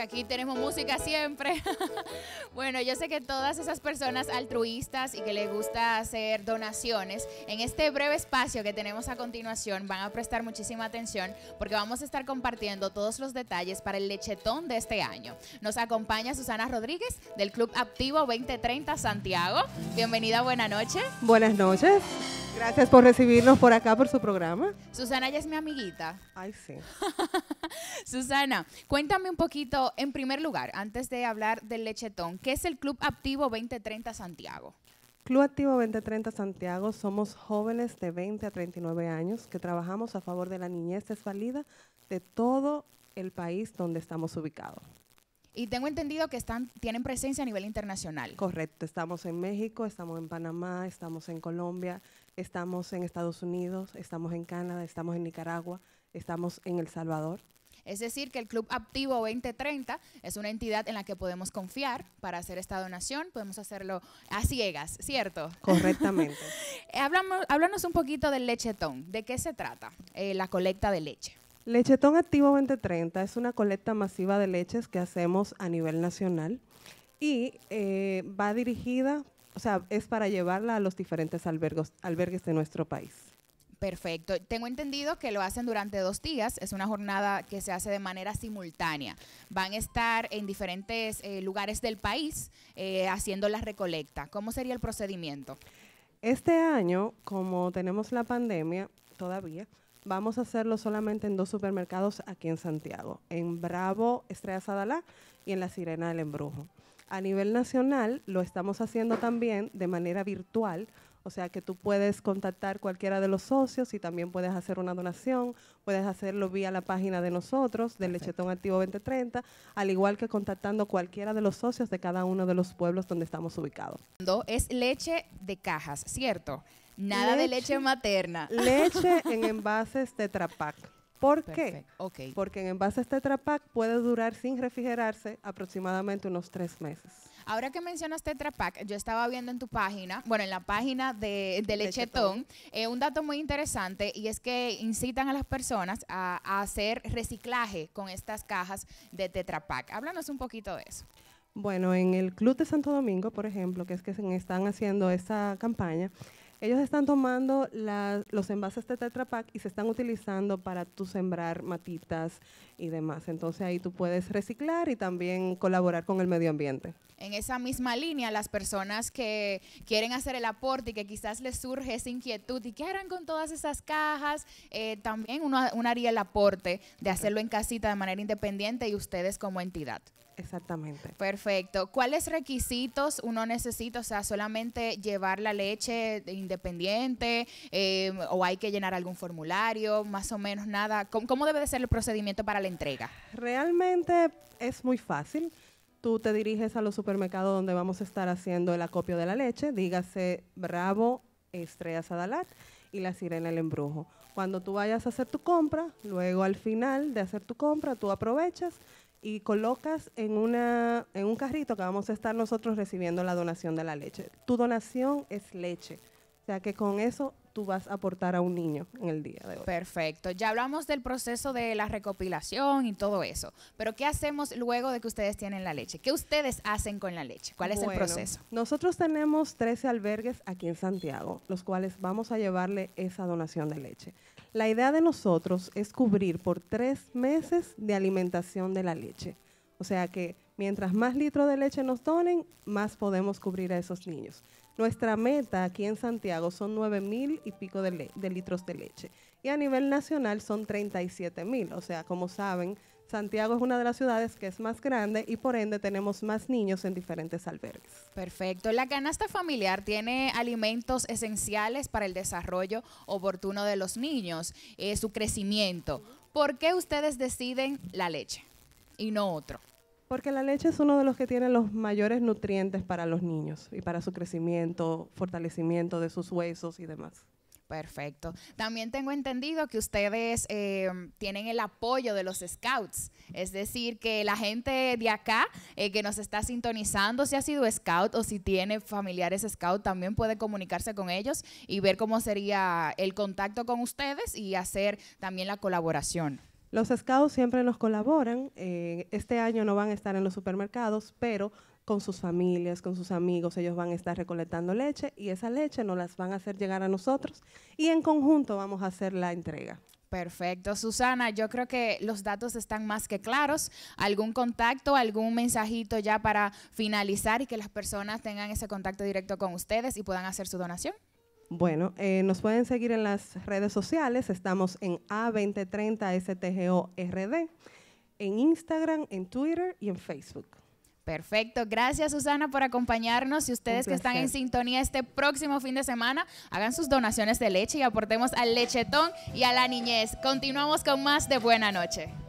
aquí tenemos música siempre. bueno, yo sé que todas esas personas altruistas y que les gusta hacer donaciones, en este breve espacio que tenemos a continuación van a prestar muchísima atención porque vamos a estar compartiendo todos los detalles para el lechetón de este año. Nos acompaña Susana Rodríguez del Club Activo 2030 Santiago. Bienvenida, buena noche. buenas noches. Buenas noches. Gracias por recibirnos por acá, por su programa. Susana ya es mi amiguita. Ay, sí. Susana, cuéntame un poquito, en primer lugar, antes de hablar del Lechetón, ¿qué es el Club Activo 2030 Santiago? Club Activo 2030 Santiago somos jóvenes de 20 a 39 años que trabajamos a favor de la niñez desvalida de todo el país donde estamos ubicados. Y tengo entendido que están, tienen presencia a nivel internacional. Correcto, estamos en México, estamos en Panamá, estamos en Colombia, Estamos en Estados Unidos, estamos en Canadá, estamos en Nicaragua, estamos en El Salvador. Es decir, que el Club Activo 2030 es una entidad en la que podemos confiar para hacer esta donación, podemos hacerlo a ciegas, ¿cierto? Correctamente. Háblanos, háblanos, un poquito del lechetón, ¿de qué se trata eh, la colecta de leche? Lechetón Activo 2030 es una colecta masiva de leches que hacemos a nivel nacional y eh, va dirigida o sea, es para llevarla a los diferentes albergos, albergues de nuestro país. Perfecto. Tengo entendido que lo hacen durante dos días. Es una jornada que se hace de manera simultánea. Van a estar en diferentes eh, lugares del país eh, haciendo la recolecta. ¿Cómo sería el procedimiento? Este año, como tenemos la pandemia todavía, vamos a hacerlo solamente en dos supermercados aquí en Santiago, en Bravo Estrella Sadalá y en La Sirena del Embrujo a nivel nacional lo estamos haciendo también de manera virtual, o sea que tú puedes contactar cualquiera de los socios y también puedes hacer una donación, puedes hacerlo vía la página de nosotros, del Lechetón Activo 2030, al igual que contactando cualquiera de los socios de cada uno de los pueblos donde estamos ubicados. Es leche de cajas, ¿cierto? Nada de leche materna. Leche en envases Tetra ¿Por qué? Porque en envases este Tetra Pak puede durar sin refrigerarse aproximadamente unos tres meses. Ahora que mencionas Tetra Pak, yo estaba viendo en tu página, bueno, en la página de, Lechetón, eh, un dato muy interesante y es que incitan a las personas a, hacer reciclaje con estas cajas de Tetra Pak. Háblanos un poquito de eso. Bueno, en el Club de Santo Domingo, por ejemplo, que es que están haciendo esta campaña, ellos están tomando los envases de Tetra Pak y se están utilizando para tu sembrar matitas y demás. Entonces ahí tú puedes reciclar y también colaborar con el medio ambiente. En esa misma línea, las personas que quieren hacer el aporte y que quizás les surge esa inquietud y qué harán con todas esas cajas, eh, también uno haría el aporte de hacerlo en casita de manera independiente y ustedes como entidad. Exactamente. Perfecto. ¿Cuáles requisitos uno necesita? O sea, solamente llevar la leche independiente eh, o hay que llenar algún formulario, más o menos nada. ¿Cómo, debe de ser el procedimiento para la entrega? Realmente es muy fácil. Tú te diriges a los supermercados donde vamos a estar haciendo el acopio de la leche, dígase Bravo, Estrellas Adalat y la sirena el embrujo. Cuando tú vayas a hacer tu compra, luego al final de hacer tu compra, tú aprovechas y colocas en, una, en un carrito que vamos a estar nosotros recibiendo la donación de la leche. Tu donación es leche. O sea que con eso tú vas a aportar a un niño en el día de hoy. Perfecto. Ya hablamos del proceso de la recopilación y todo eso. Pero ¿qué hacemos luego de que ustedes tienen la leche? ¿Qué ustedes hacen con la leche? ¿Cuál es el proceso? Nosotros tenemos 13 albergues aquí en Santiago, los cuales vamos a llevarle esa donación de leche. La idea de nosotros es cubrir por tres meses de alimentación de la leche. O sea que mientras más litros de leche nos donen, más podemos cubrir a esos niños. Nuestra meta aquí en Santiago son 9 mil y pico de, litros de leche. Y a nivel nacional son 37 mil. O sea, como saben, Santiago es una de las ciudades que es más grande y por ende tenemos más niños en diferentes albergues. Perfecto. La canasta familiar tiene alimentos esenciales para el desarrollo oportuno de los niños, y eh, su crecimiento. ¿Por qué ustedes deciden la leche y no otro? Porque la leche es uno de los que tiene los mayores nutrientes para los niños y para su crecimiento, fortalecimiento de sus huesos y demás. Perfecto. También tengo entendido que ustedes em, tienen el apoyo de los scouts, es decir, que la gente de acá eh, que nos está sintonizando, si ha sido scout o si tiene familiares scout, también puede comunicarse con ellos y ver cómo sería el contacto con ustedes y hacer también la colaboración. Los scouts siempre nos colaboran. Eh, este año no van a estar en los supermercados, pero con sus familias, con sus amigos, ellos van a estar recolectando leche y esa leche nos las van a hacer llegar a nosotros y en conjunto vamos a hacer la entrega. Perfecto, Susana, yo creo que los datos están más que claros. ¿Algún contacto, algún mensajito ya para finalizar y que las personas tengan ese contacto directo con ustedes y puedan hacer su donación? Bueno, eh, nos pueden seguir en las redes sociales. Estamos en A2030STGORD, en Instagram, en Twitter y en Facebook. Perfecto, gracias Susana por acompañarnos y ustedes que están en sintonía este próximo fin de semana, hagan sus donaciones de leche y aportemos al lechetón y a la niñez. Continuamos con más de Buena Noche.